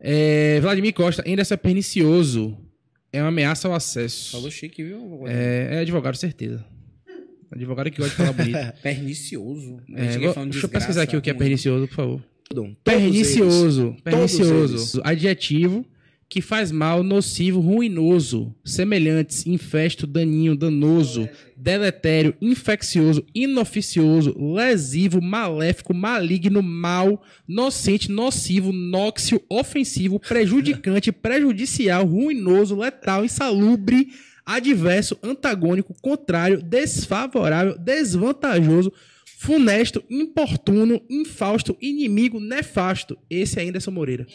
É, Vladimir Costa, ainda é pernicioso. É uma ameaça ao acesso. Falou chique, viu? É, é advogado, certeza. Advogado que gosta de falar bonito. pernicioso. É, vou, deixa eu pesquisar aqui o que é pernicioso, por favor. Pernicioso. Pernicioso. Adjetivo que faz mal, nocivo, ruinoso, semelhantes, infesto, daninho, danoso, deletério, infeccioso, inoficioso, lesivo, maléfico, maligno, mal, nocente, nocivo, nóxio, ofensivo, prejudicante, prejudicial, ruinoso, letal, insalubre, adverso, antagônico, contrário, desfavorável, desvantajoso, funesto, importuno, infausto, inimigo, nefasto. Esse ainda é seu Moreira.